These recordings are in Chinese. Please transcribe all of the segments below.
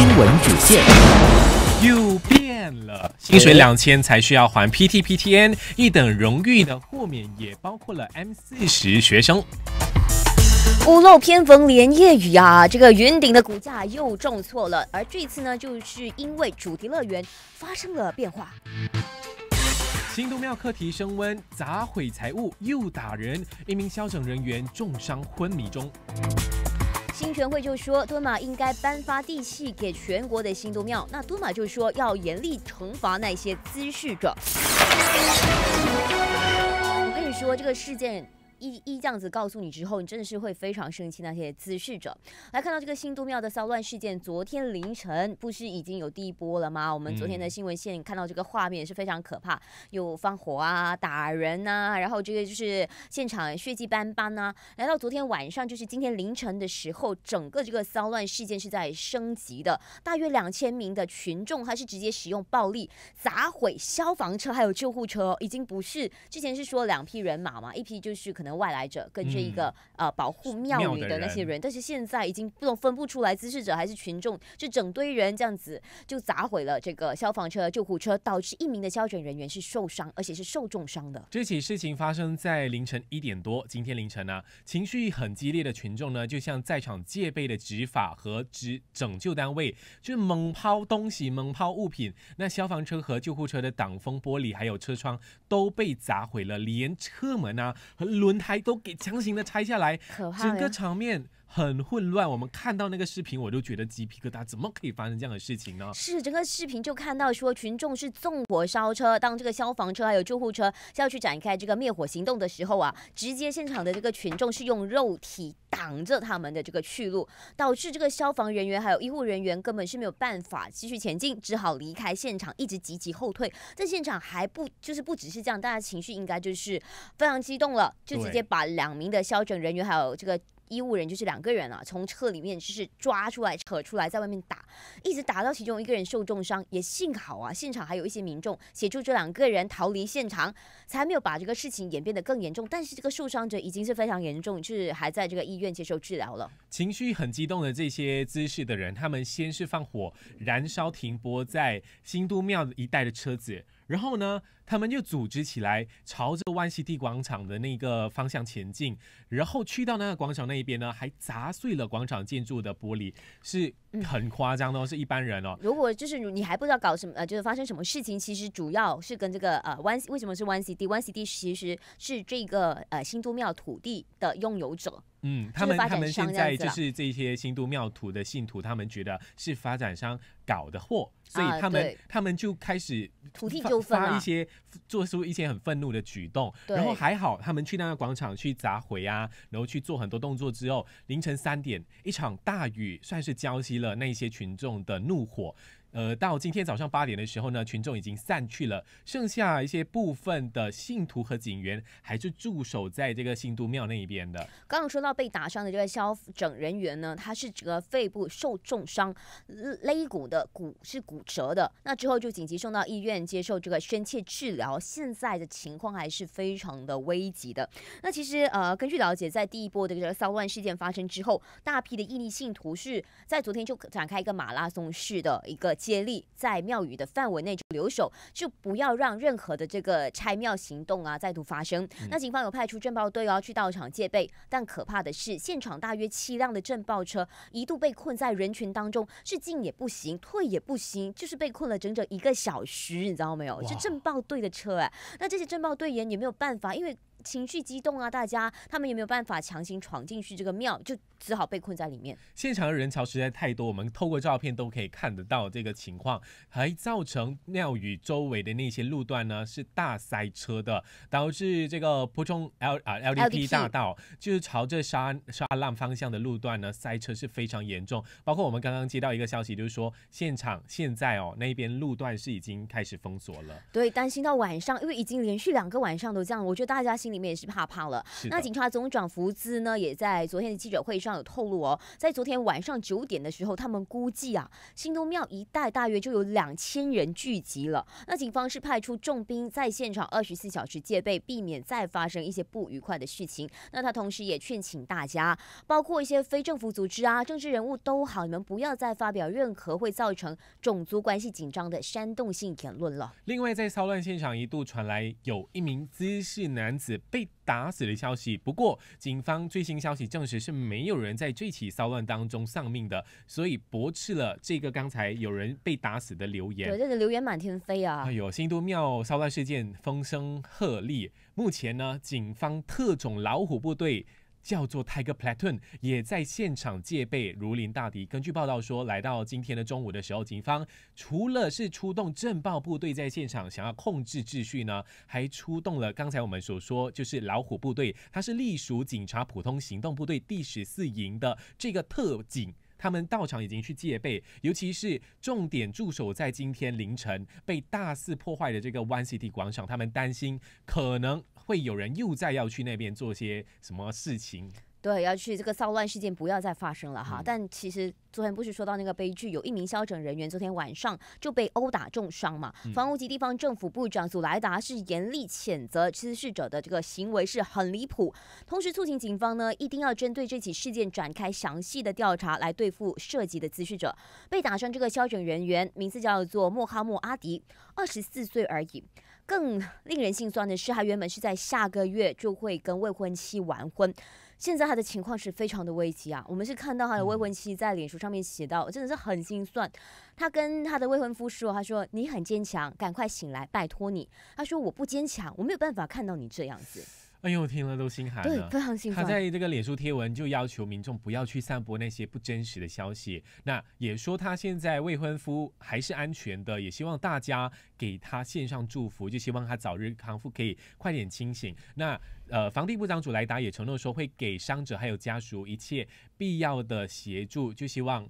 新闻主线又变了，薪水两千才需要还 PTPTN，一等荣誉的豁免也包括了 m 四十学生。屋漏偏逢连夜雨啊，这个云顶的股价又重挫了，而这次呢，就是因为主题乐园发生了变化。新都庙课题升温，砸毁财物又打人，一名消整人员重伤昏迷中。新全会就说，多玛应该颁发地契给全国的新都庙。那多玛就说要严厉惩罚那些滋事者。我跟你说，这个事件。一一这样子告诉你之后，你真的是会非常生气那些滋事者。来看到这个新都庙的骚乱事件，昨天凌晨不是已经有第一波了吗？我们昨天的新闻线看到这个画面也是非常可怕，又放火啊，打人呐，然后这个就是现场血迹斑斑呐。来到昨天晚上，就是今天凌晨的时候，整个这个骚乱事件是在升级的，大约两千名的群众，他是直接使用暴力砸毁消防车，还有救护车，已经不是之前是说两批人马嘛，一批就是可能。外来者跟这一个呃保护庙宇的那些人，但是现在已经不能分不出来滋事者还是群众，就整堆人这样子就砸毁了这个消防车、救护车，导致一名的消拯人员是受伤，而且是受重伤的。这起事情发生在凌晨一点多，今天凌晨呢，情绪很激烈的群众呢，就向在场戒备的执法和执拯救单位就猛抛东西、猛抛物品，那消防车和救护车的挡风玻璃还有车窗都被砸毁了，连车门啊和轮。还都给强行的拆下来，整个场面。很混乱，我们看到那个视频，我都觉得鸡皮疙瘩。怎么可以发生这样的事情呢？是整个视频就看到说，群众是纵火烧车。当这个消防车还有救护车要去展开这个灭火行动的时候啊，直接现场的这个群众是用肉体挡着他们的这个去路，导致这个消防人员还有医护人员根本是没有办法继续前进，只好离开现场，一直急急后退。在现场还不就是不只是这样，大家情绪应该就是非常激动了，就直接把两名的消拯人员还有这个。医务人员就是两个人啊，从车里面就是抓出来、扯出来，在外面打，一直打到其中一个人受重伤。也幸好啊，现场还有一些民众协助这两个人逃离现场，才没有把这个事情演变得更严重。但是这个受伤者已经是非常严重，就是还在这个医院接受治疗了。情绪很激动的这些姿势的人，他们先是放火燃烧停泊在新都庙一带的车子。然后呢，他们就组织起来，朝着万 n 地广场的那个方向前进。然后去到那个广场那一边呢，还砸碎了广场建筑的玻璃，是很夸张的哦，是一般人哦。如果就是你还不知道搞什么，呃，就是发生什么事情，其实主要是跟这个呃湾为什么是湾 n 地？湾 i 地其实是这个呃新都庙土地的拥有者。嗯，他们他们现在就是这些新都庙土的信徒，他们觉得是发展商搞的祸，所以他们他们就开始土地纠纷发一些做出一些很愤怒的举动，然后还好他们去那个广场去砸毁啊，然后去做很多动作之后，凌晨三点一场大雨算是浇熄了那些群众的怒火。呃，到今天早上八点的时候呢，群众已经散去了，剩下一些部分的信徒和警员还是驻守在这个新都庙那一边的。刚刚说到被打伤的这个消整人员呢，他是整个肺部受重伤，肋骨的骨是骨折的，那之后就紧急送到医院接受这个宣切治疗，现在的情况还是非常的危急的。那其实呃，根据了解，在第一波的这个骚乱事件发生之后，大批的印尼信徒是在昨天就展开一个马拉松式的一个。接力在庙宇的范围内留守，就不要让任何的这个拆庙行动啊再度发生。那警方有派出震爆队哦去到场戒备，但可怕的是，现场大约七辆的震爆车一度被困在人群当中，是进也不行，退也不行，就是被困了整整一个小时，你知道没有？是震爆队的车哎，那这些震爆队员也没有办法，因为。情绪激动啊！大家他们也没有办法强行闯进去这个庙？就只好被困在里面。现场的人潮实在太多，我们透过照片都可以看得到这个情况，还造成庙宇周围的那些路段呢是大塞车的，导致这个埔冲 L 啊 LDP 大道就是朝着沙沙浪方向的路段呢塞车是非常严重。包括我们刚刚接到一个消息，就是说现场现在哦那边路段是已经开始封锁了。对，担心到晚上，因为已经连续两个晚上都这样，我觉得大家心。里面也是怕怕了。那警察总长福兹呢，也在昨天的记者会上有透露哦，在昨天晚上九点的时候，他们估计啊，新都庙一带大约就有两千人聚集了。那警方是派出重兵在现场二十四小时戒备，避免再发生一些不愉快的事情。那他同时也劝请大家，包括一些非政府组织啊、政治人物都好，你们不要再发表任何会造成种族关系紧张的煽动性言论了。另外，在骚乱现场一度传来有一名姿势男子。被打死的消息。不过，警方最新消息证实，是没有人在这起骚乱当中丧命的，所以驳斥了这个刚才有人被打死的流言。对，这个流言满天飞啊！哎呦，新都庙骚乱事件风声鹤唳，目前呢，警方特种老虎部队。叫做 Tiger Platoon，也在现场戒备，如临大敌。根据报道说，来到今天的中午的时候，警方除了是出动政报部队在现场想要控制秩序呢，还出动了刚才我们所说就是老虎部队，它是隶属警察普通行动部队第十四营的这个特警。他们到场已经去戒备，尤其是重点驻守在今天凌晨被大肆破坏的这个 One City 广场，他们担心可能会有人又再要去那边做些什么事情。对，要去这个骚乱事件不要再发生了哈。但其实昨天不是说到那个悲剧，有一名消拯人员昨天晚上就被殴打重伤嘛。房屋及地方政府部长祖莱达是严厉谴责滋事者的这个行为是很离谱，同时促请警方呢一定要针对这起事件展开详细的调查来对付涉及的滋事者。被打伤这个消拯人员名字叫做莫哈莫阿迪，二十四岁而已。更令人心酸的是，他原本是在下个月就会跟未婚妻完婚，现在他的情况是非常的危急啊！我们是看到他的未婚妻在脸书上面写到，真的是很心酸。他跟他的未婚夫说，他说你很坚强，赶快醒来，拜托你。他说我不坚强，我没有办法看到你这样子。哎呦，听了都心寒了。对，非常心寒。他在这个脸书贴文就要求民众不要去散播那些不真实的消息。那也说他现在未婚夫还是安全的，也希望大家给他献上祝福，就希望他早日康复，可以快点清醒。那呃，房地部长主莱达也承诺说会给伤者还有家属一切必要的协助，就希望。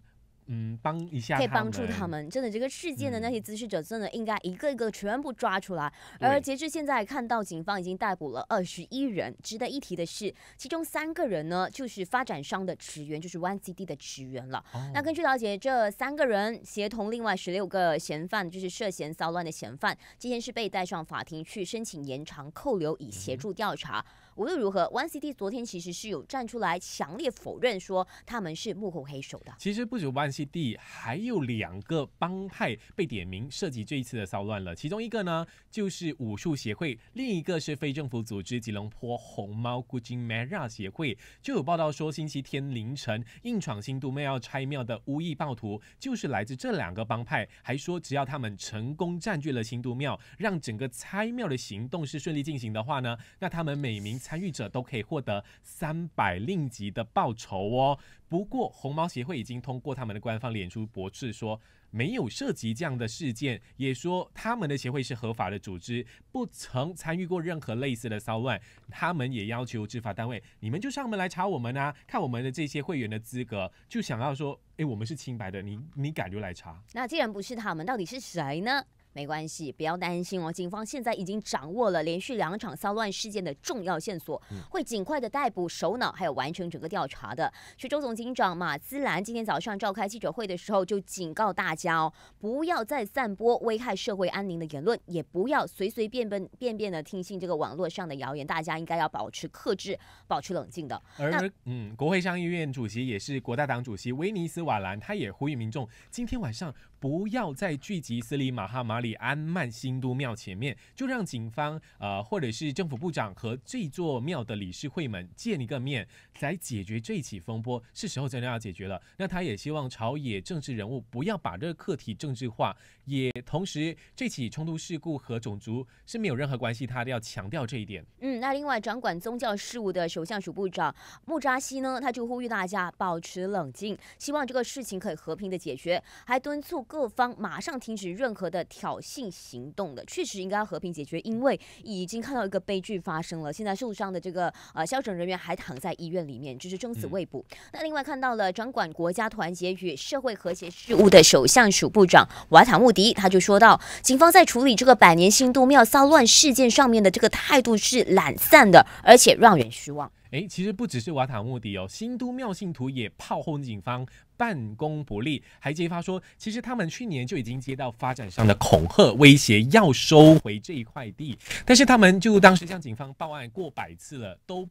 嗯，帮一下可以帮助他们。真的，这个事件的那些滋事者，真的应该一个一个全部抓出来。而截至现在，看到警方已经逮捕了二十一人。值得一提的是，其中三个人呢，就是发展商的职员，就是 One C D 的职员了。那根据了解，这三个人协同另外十六个嫌犯，就是涉嫌骚乱的嫌犯，今天是被带上法庭去申请延长扣留，以协助调查。无论如何，OneCT 昨天其实是有站出来强烈否认说他们是幕后黑手的。其实不止 OneCT，还有两个帮派被点名涉及这一次的骚乱了。其中一个呢就是武术协会，另一个是非政府组织吉隆坡红猫 g c c i m a r a 协会。就有报道说，星期天凌晨硬闯新都庙要拆庙的巫裔暴徒就是来自这两个帮派。还说只要他们成功占据了新都庙，让整个拆庙的行动是顺利进行的话呢，那他们每名参与者都可以获得三百令吉的报酬哦。不过红毛协会已经通过他们的官方脸书驳斥说，没有涉及这样的事件，也说他们的协会是合法的组织，不曾参与过任何类似的骚乱。他们也要求执法单位，你们就上门来查我们啊，看我们的这些会员的资格，就想要说，哎，我们是清白的，你你敢就来查？那既然不是他们，到底是谁呢？没关系，不要担心哦。警方现在已经掌握了连续两场骚乱事件的重要线索，会尽快的逮捕首脑，还有完成整个调查的。徐州总警长马斯兰今天早上召开记者会的时候，就警告大家哦，不要再散播危害社会安宁的言论，也不要随随便便便便的听信这个网络上的谣言，大家应该要保持克制，保持冷静的。而嗯，国会商议院主席也是国大党主席威尼斯瓦兰，他也呼吁民众今天晚上。不要再聚集斯里马哈马里安曼新都庙前面，就让警方呃，或者是政府部长和这座庙的理事会们见一个面，来解决这起风波。是时候真的要解决了。那他也希望朝野政治人物不要把这个课题政治化，也同时这起冲突事故和种族是没有任何关系。他都要强调这一点。嗯，那另外掌管宗教事务的首相署部长穆扎西呢，他就呼吁大家保持冷静，希望这个事情可以和平的解决，还敦促。各方马上停止任何的挑衅行动的，确实应该和平解决，因为已经看到一个悲剧发生了。现在受伤的这个呃，消防人员还躺在医院里面，就是生死未卜。那另外看到了，掌管国家团结与社会和谐事务的首相署部长瓦塔穆迪，他就说到，警方在处理这个百年新都庙骚乱事件上面的这个态度是懒散的，而且让人失望。诶，其实不只是瓦塔穆迪哦，新都庙信徒也炮轰警方。办公不力，还揭发说，其实他们去年就已经接到发展商的恐吓威胁，要收回这一块地，但是他们就当时向警方报案过百次了，都。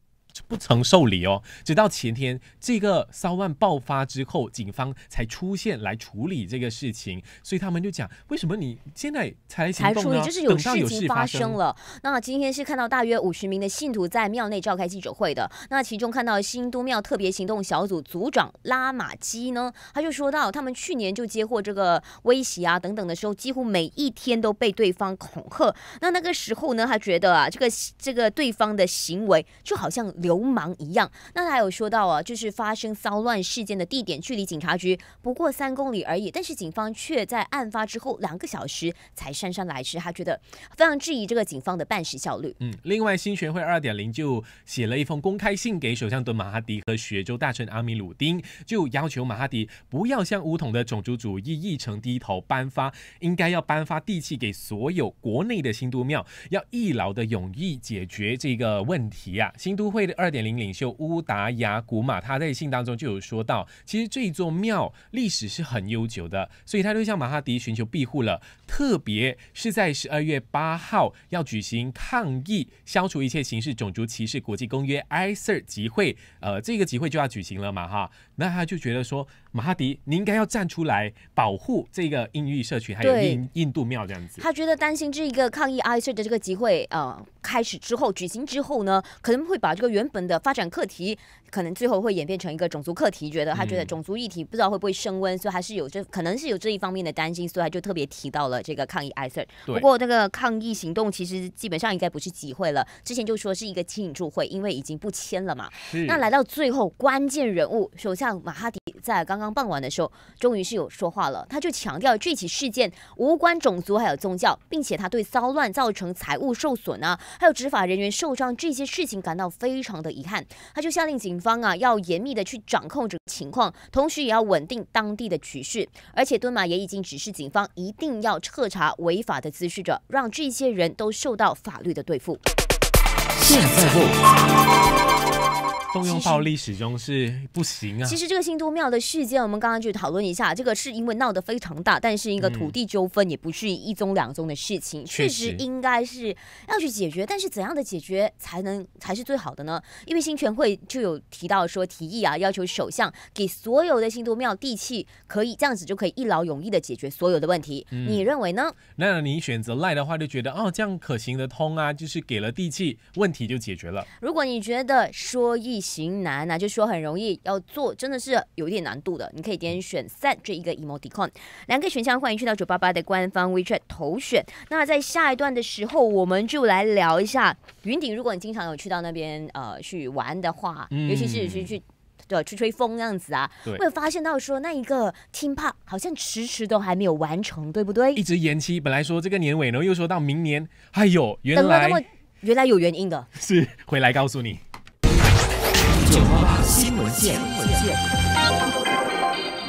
不曾受理哦，直到前天这个骚乱爆发之后，警方才出现来处理这个事情，所以他们就讲，为什么你现在才才处理？就是有事情发生了。那今天是看到大约五十名的信徒在庙内召开记者会的，那其中看到新都庙特别行动小组组长拉玛基呢，他就说到，他们去年就接获这个威胁啊等等的时候，几乎每一天都被对方恐吓。那那个时候呢，他觉得啊，这个这个对方的行为就好像。流氓一样。那他有说到啊，就是发生骚乱事件的地点距离警察局不过三公里而已，但是警方却在案发之后两个小时才姗姗来迟。他觉得非常质疑这个警方的办事效率。嗯，另外新学会二点零就写了一封公开信给首相敦马哈迪和雪州大臣阿米鲁丁，就要求马哈迪不要向乌统的种族主义议程低头，颁发应该要颁发地契给所有国内的新都庙，要一劳的永逸解决这个问题啊。新都会。二点零领袖乌达雅古玛，他在信当中就有说到，其实这座庙历史是很悠久的，所以他就向马哈迪寻求庇护了。特别是在十二月八号要举行抗议，消除一切形式种族歧视国际公约 （Icer） 集会，呃，这个集会就要举行了嘛哈，那他就觉得说。马哈迪，你应该要站出来保护这个印裔社区，还有印印度庙这样子。他觉得担心这一个抗议 i c 的这个集会呃，开始之后、举行之后呢，可能会把这个原本的发展课题，可能最后会演变成一个种族课题。觉得他觉得种族议题不知道会不会升温，所以还是有这可能是有这一方面的担心，所以他就特别提到了这个抗议 i c 不过那个抗议行动其实基本上应该不是集会了，之前就说是一个庆祝会，因为已经不签了嘛。那来到最后关键人物，首相马哈迪在刚。刚傍晚的时候，终于是有说话了。他就强调这起事件无关种族还有宗教，并且他对骚乱造成财物受损啊，还有执法人员受伤这些事情感到非常的遗憾。他就下令警方啊，要严密的去掌控这个情况，同时也要稳定当地的局势。而且，敦马也已经指示警方一定要彻查违法的滋事者，让这些人都受到法律的对付。现在动用暴力始终是不行啊。其实这个新都庙的事件，我们刚刚就讨论一下，这个是因为闹得非常大，但是一个土地纠纷也不是一宗两宗的事情，确实应该是要去解决。但是怎样的解决才能才是最好的呢？因为新全会就有提到说，提议啊，要求首相给所有的新都庙地契，可以这样子就可以一劳永逸的解决所有的问题。你认为呢？那你选择赖的话，就觉得哦，这样可行得通啊，就是给了地契，问题就解决了。如果你觉得说。易行难啊，就说很容易要做，真的是有一点难度的。你可以点选三这一个 e m o t i c o n 两个选项，欢迎去到九八八的官方 WeChat 投选。那在下一段的时候，我们就来聊一下云顶。如果你经常有去到那边呃去玩的话，尤其是去去对吹吹风这样子啊，会有发现到说那一个 team p a r 好像迟迟都还没有完成，对不对？一直延期，本来说这个年尾呢，又说到明年。哎呦，原来原来有原因的，是回来告诉你。九八八新闻线，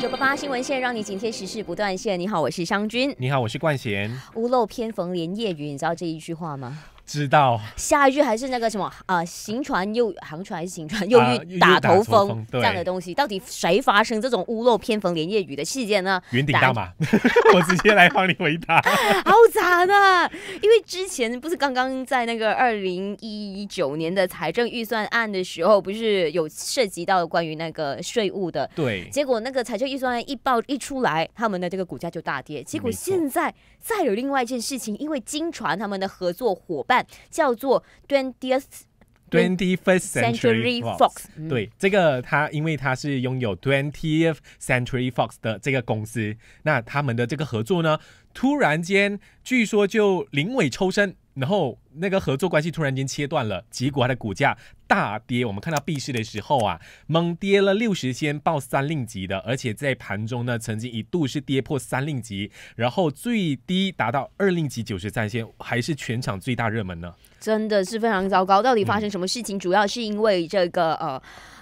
九八八新闻线，让你紧贴时事不断线。你好，我是商君。你好，我是冠贤。屋漏偏逢连夜雨，你知道这一句话吗？知道下一句还是那个什么呃行船又航船还是行船又遇打头风这样的东西，到底谁发生这种屋漏偏逢连夜雨的事件呢？圆顶大马，我直接来帮你回答。好惨啊！因为之前不是刚刚在那个二零一九年的财政预算案的时候，不是有涉及到关于那个税务的？对。结果那个财政预算案一报一出来，他们的这个股价就大跌。结果现在再有另外一件事情，因为金船他们的合作伙伴。叫做 twentieth twenty first century fox，对这个它，因为它是拥有 twentieth century fox 的这个公司，那他们的这个合作呢？突然间，据说就临尾抽身，然后那个合作关系突然间切断了，结果它的股价大跌。我们看到闭市的时候啊，猛跌了六十仙，报三令级的，而且在盘中呢，曾经一度是跌破三令级，然后最低达到二令级九十三仙，还是全场最大热门呢。真的是非常糟糕，到底发生什么事情？主要是因为这个呃。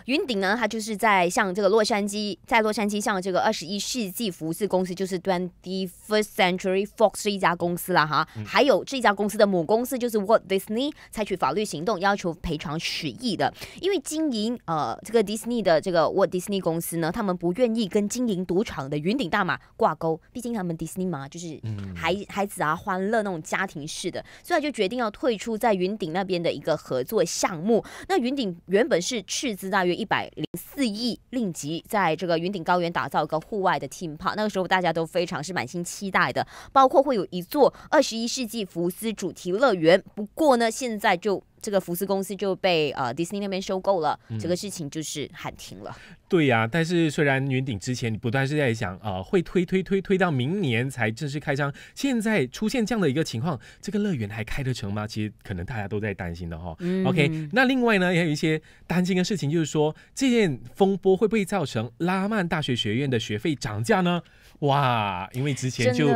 云顶呢，它就是在像这个洛杉矶，在洛杉矶像这个二十一世纪福斯公司，就是 Twenty First Century Fox 一家公司啦，哈。还有这家公司的母公司就是 Walt Disney，采取法律行动要求赔偿十亿的，因为经营呃这个 Disney 的这个 Walt Disney 公司呢，他们不愿意跟经营赌场的云顶大马挂钩，毕竟他们 Disney 嘛就是孩孩子啊欢乐那种家庭式的，所以他就决定要退出在云顶那边的一个合作项目。那云顶原本是斥资大约。一百零四亿，令吉，在这个云顶高原打造一个户外的浸泡，那个时候大家都非常是满心期待的，包括会有一座二十一世纪福斯主题乐园。不过呢，现在就。这个福斯公司就被呃迪士尼那边收购了，这个事情就是喊停了。对呀，但是虽然云顶之前你不断是在想，啊会推推推推到明年才正式开张，现在出现这样的一个情况，这个乐园还开得成吗？其实可能大家都在担心的哈。OK，那另外呢也有一些担心的事情，就是说这件风波会不会造成拉曼大学学院的学费涨价呢？哇，因为之前就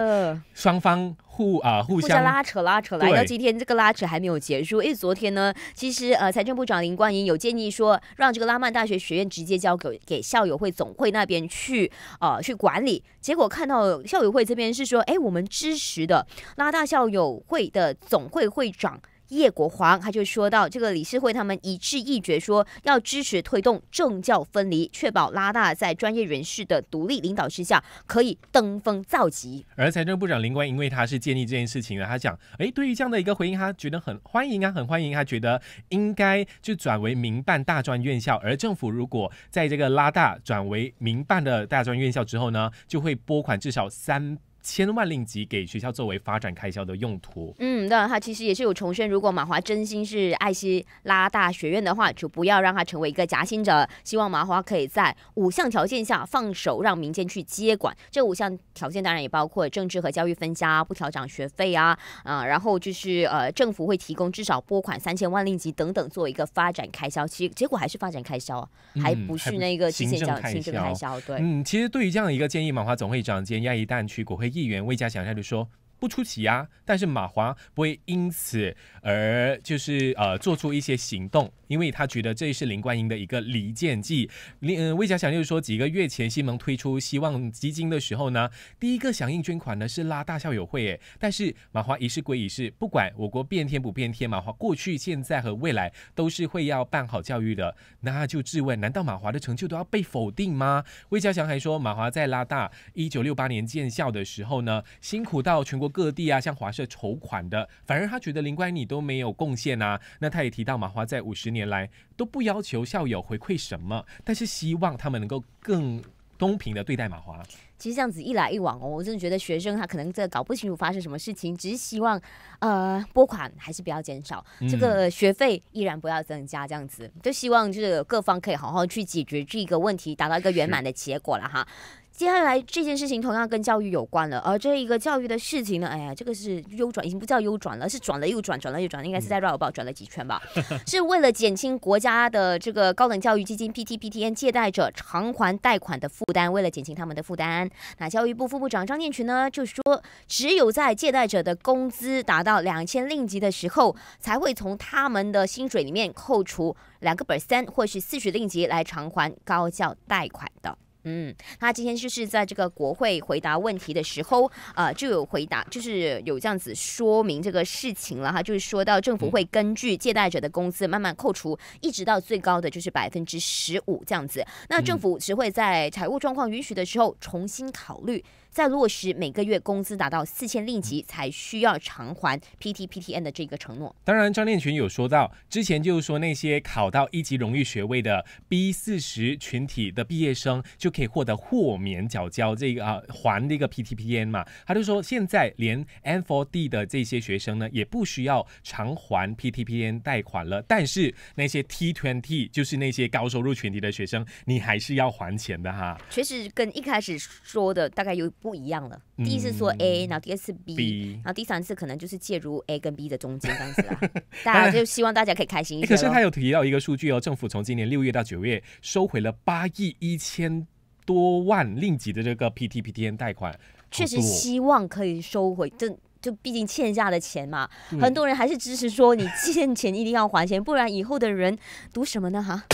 双方互啊互相拉扯拉扯来，到今天这个拉扯还没有结束。因为昨天呢，其实呃，财政部长林冠英有建议说，让这个拉曼大学学院直接交给给校友会总会那边去呃去管理。结果看到校友会这边是说，哎，我们支持的拉大校友会的总会会长。叶国华他就说到，这个理事会他们一致一决说要支持推动政教分离，确保拉大在专业人士的独立领导之下可以登峰造极。而财政部长林冠因为他是建立这件事情的，他讲，哎，对于这样的一个回应，他觉得很欢迎啊，很欢迎。他觉得应该就转为民办大专院校。而政府如果在这个拉大转为民办的大专院校之后呢，就会拨款至少三。千万令吉给学校作为发展开销的用途。嗯，然他其实也是有重申，如果马华真心是爱希拉大学院的话，就不要让他成为一个夹心者。希望麻华可以在五项条件下放手让民间去接管。这五项条件当然也包括政治和教育分家，不调涨学费啊，啊，然后就是呃，政府会提供至少拨款三千万令吉等等作为一个发展开销。其实结果还是发展开销，还不是那个行政开销。政开销，对。嗯，其实对于这样一个建议，马华总会长今亚一旦去国会。议员魏嘉祥他就说不出奇呀，但是马华不会因此而就是呃做出一些行动，因为他觉得这是林冠英的一个离间计。林嗯，魏家祥就是说，几个月前西蒙推出希望基金的时候呢，第一个响应捐款呢是拉大校友会，哎，但是马华一事归一事，不管我国变天不变天，马华过去、现在和未来都是会要办好教育的。那就质问，难道马华的成就都要被否定吗？魏家祥还说，马华在拉大一九六八年建校的时候呢，辛苦到全国。各地啊，像华社筹款的，反而他觉得林冠你都没有贡献啊。那他也提到马华在五十年来都不要求校友回馈什么，但是希望他们能够更公平的对待马华。其实这样子一来一往哦，我真的觉得学生他可能在搞不清楚发生什么事情，只是希望呃拨款还是不要减少，这个学费依然不要增加，这样子就希望就是各方可以好好去解决这个问题，达到一个圆满的结果了哈。接下来这件事情同样跟教育有关了，而这一个教育的事情呢，哎呀，这个是右转，已经不叫右转了，是转了又转，转了又转，应该是在绕 t 转了几圈吧，是为了减轻国家的这个高等教育基金 PTPTN 借贷者偿还贷款的负担，为了减轻他们的负担，那教育部副部长张念群呢，就是说，只有在借贷者的工资达到两千令吉的时候，才会从他们的薪水里面扣除两个本三或是四十令吉来偿还高教贷款的。嗯，他今天就是在这个国会回答问题的时候，呃，就有回答，就是有这样子说明这个事情了哈，就是说到政府会根据借贷者的工资慢慢扣除，一直到最高的就是百分之十五这样子。那政府只会在财务状况允许的时候重新考虑。在落实每个月工资达到四千令吉才需要偿还 P T P T N 的这个承诺。当然，张念群有说到，之前就是说那些考到一级荣誉学位的 B 四十群体的毕业生就可以获得豁免缴交这个啊还这个 P T P N 嘛。他就说现在连 N f o D 的这些学生呢也不需要偿还 P T P N 贷款了。但是那些 T Twenty 就是那些高收入群体的学生，你还是要还钱的哈。确实跟一开始说的大概有。不一样了，第一次说 A，然后第二次 B，然后第三次可能就是介入 A 跟 B 的中间，这样子啊。大家就希望大家可以开心一点。可是他有提到一个数据哦，政府从今年六月到九月收回了八亿一千多万令吉的这个 P T P T N 贷款。确实，希望可以收回，就就毕竟欠下的钱嘛。很多人还是支持说，你欠钱一定要还钱，不然以后的人读什么呢？哈。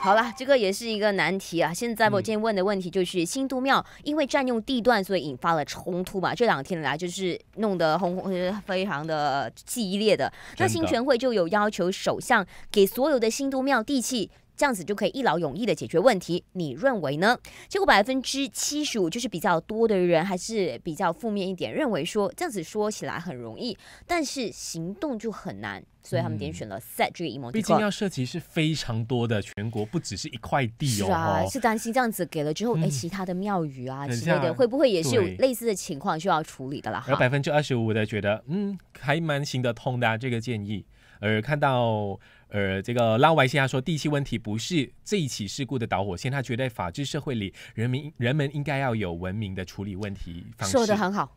好了，这个也是一个难题啊。现在我今天问的问题就是新都庙因为占用地段，所以引发了冲突嘛？这两天来就是弄得轰轰非常的激烈的。那新全会就有要求首相给所有的新都庙地契。这样子就可以一劳永逸的解决问题，你认为呢？结果百分之七十五就是比较多的人还是比较负面一点，认为说这样子说起来很容易，但是行动就很难，所以他们点选了 set 这一模。毕竟要涉及是非常多的，全国不只是一块地哦。是啊，是担心这样子给了之后，哎，其他的庙宇啊，其他的会不会也是有类似的情况需要处理的啦？有百分之二十五的觉得，嗯，还蛮行得通的这个建议，而看到。呃，这个拉瓦西亚说，第一问题不是这一起事故的导火线，他觉得法治社会里，人民人们应该要有文明的处理问题方式，说的很好。